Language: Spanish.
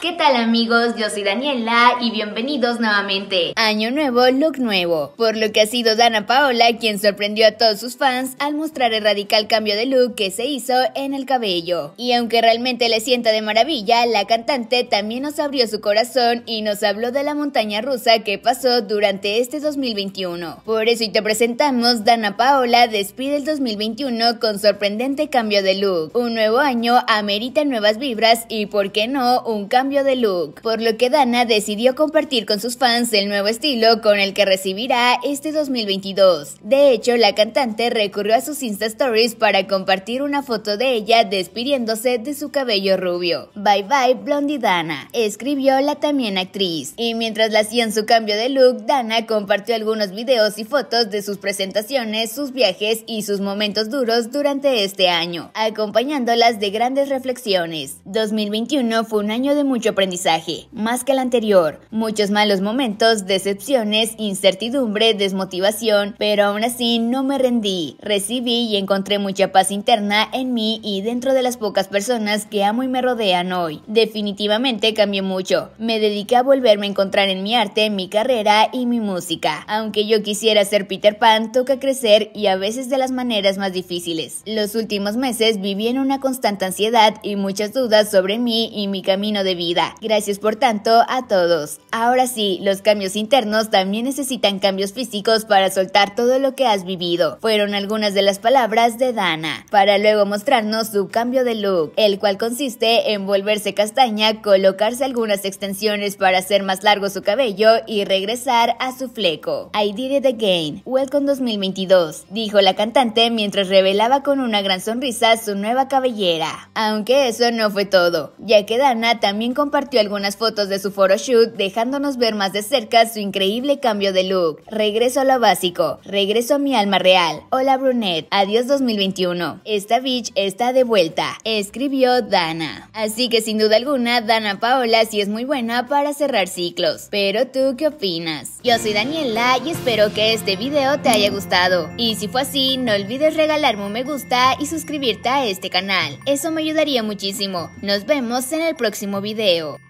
¿Qué tal amigos? Yo soy Daniela y bienvenidos nuevamente. Año nuevo, look nuevo. Por lo que ha sido Dana Paola quien sorprendió a todos sus fans al mostrar el radical cambio de look que se hizo en el cabello. Y aunque realmente le sienta de maravilla, la cantante también nos abrió su corazón y nos habló de la montaña rusa que pasó durante este 2021. Por eso y te presentamos Dana Paola despide el 2021 con sorprendente cambio de look. Un nuevo año amerita nuevas vibras y, ¿por qué no?, un cambio de look, por lo que Dana decidió compartir con sus fans el nuevo estilo con el que recibirá este 2022. De hecho, la cantante recurrió a sus Insta Stories para compartir una foto de ella despidiéndose de su cabello rubio. Bye bye Blondie Dana, escribió la también actriz. Y mientras la hacían su cambio de look, Dana compartió algunos videos y fotos de sus presentaciones, sus viajes y sus momentos duros durante este año, acompañándolas de grandes reflexiones. 2021 fue un año de aprendizaje, más que el anterior, muchos malos momentos, decepciones, incertidumbre, desmotivación, pero aún así no me rendí. Recibí y encontré mucha paz interna en mí y dentro de las pocas personas que amo y me rodean hoy. Definitivamente cambié mucho. Me dediqué a volverme a encontrar en mi arte, mi carrera y mi música. Aunque yo quisiera ser Peter Pan, toca crecer y a veces de las maneras más difíciles. Los últimos meses viví en una constante ansiedad y muchas dudas sobre mí y mi camino de vida. Gracias por tanto a todos. Ahora sí, los cambios internos también necesitan cambios físicos para soltar todo lo que has vivido. Fueron algunas de las palabras de Dana, para luego mostrarnos su cambio de look, el cual consiste en volverse castaña, colocarse algunas extensiones para hacer más largo su cabello y regresar a su fleco. I did it again. Welcome 2022, dijo la cantante mientras revelaba con una gran sonrisa su nueva cabellera. Aunque eso no fue todo, ya que Dana también compartió algunas fotos de su shoot dejándonos ver más de cerca su increíble cambio de look. Regreso a lo básico, regreso a mi alma real. Hola Brunette, adiós 2021. Esta bitch está de vuelta, escribió Dana. Así que sin duda alguna, Dana Paola sí es muy buena para cerrar ciclos. Pero tú, ¿qué opinas? Yo soy Daniela y espero que este video te haya gustado. Y si fue así, no olvides regalarme un me gusta y suscribirte a este canal. Eso me ayudaría muchísimo. Nos vemos en el próximo video video.